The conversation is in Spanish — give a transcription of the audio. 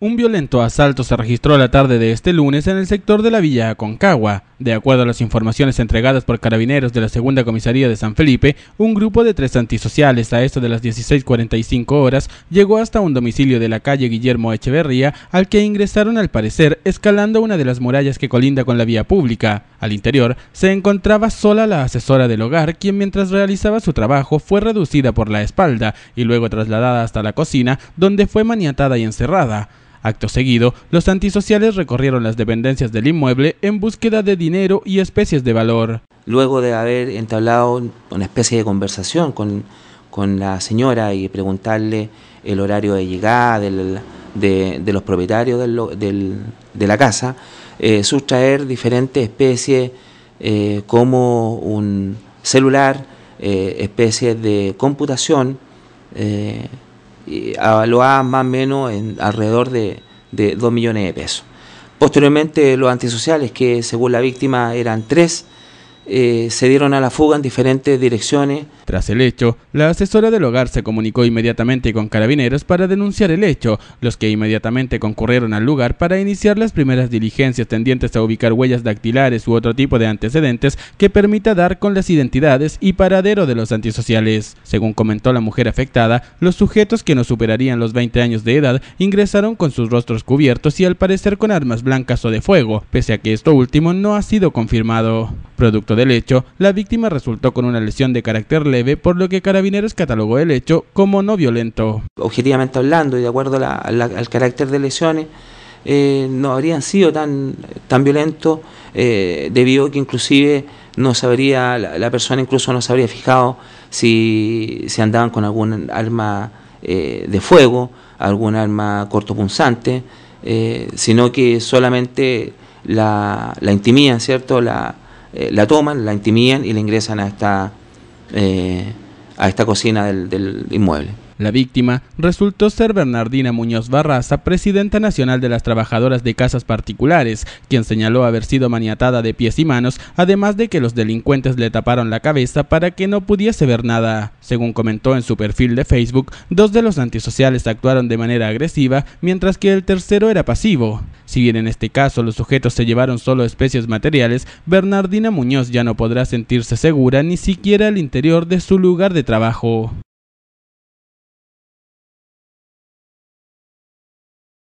Un violento asalto se registró la tarde de este lunes en el sector de la Villa Aconcagua. De acuerdo a las informaciones entregadas por carabineros de la Segunda Comisaría de San Felipe, un grupo de tres antisociales a esto de las 16.45 horas llegó hasta un domicilio de la calle Guillermo Echeverría, al que ingresaron al parecer escalando una de las murallas que colinda con la vía pública. Al interior se encontraba sola la asesora del hogar, quien mientras realizaba su trabajo fue reducida por la espalda y luego trasladada hasta la cocina, donde fue maniatada y encerrada. Acto seguido, los antisociales recorrieron las dependencias del inmueble en búsqueda de dinero y especies de valor. Luego de haber entablado una especie de conversación con, la señora y preguntarle el horario de llegada de, los propietarios de la casa, eh, sustraer diferentes especies eh, como un celular, eh, especies de computación, y más o menos en alrededor de, de 2 millones de pesos. Posteriormente, los antisociales, que según la víctima eran 3 eh, se dieron a la fuga en diferentes direcciones. Tras el hecho, la asesora del hogar se comunicó inmediatamente con carabineros para denunciar el hecho, los que inmediatamente concurrieron al lugar para iniciar las primeras diligencias tendientes a ubicar huellas dactilares u otro tipo de antecedentes que permita dar con las identidades y paradero de los antisociales. Según comentó la mujer afectada, los sujetos que no superarían los 20 años de edad ingresaron con sus rostros cubiertos y al parecer con armas blancas o de fuego, pese a que esto último no ha sido confirmado. Producto del hecho, la víctima resultó con una lesión de carácter leve, por lo que Carabineros catalogó el hecho como no violento. Objetivamente hablando y de acuerdo al carácter de lesiones, eh, no habrían sido tan, tan violentos eh, debido a que inclusive no sabría, la, persona incluso no se habría fijado si, se andaban con algún arma eh, de fuego, algún arma cortopunzante, sino que solamente la, la intimidad, ¿cierto? La, eh, la toman, la intimidan y la ingresan a esta, eh, a esta cocina del inmueble. La víctima resultó ser Bernardina Muñoz Barraza, presidenta nacional de las trabajadoras de casas particulares, quien señaló haber sido maniatada de pies y manos, además de que los delincuentes le taparon la cabeza para que no pudiese ver nada. Según comentó en su perfil de Facebook, dos de los antisociales actuaron de manera agresiva, mientras que el tercero era pasivo. Si bien en este caso los sujetos se llevaron solo especies materiales, Bernardina Muñoz ya no podrá sentirse segura ni siquiera al interior de su lugar de trabajo.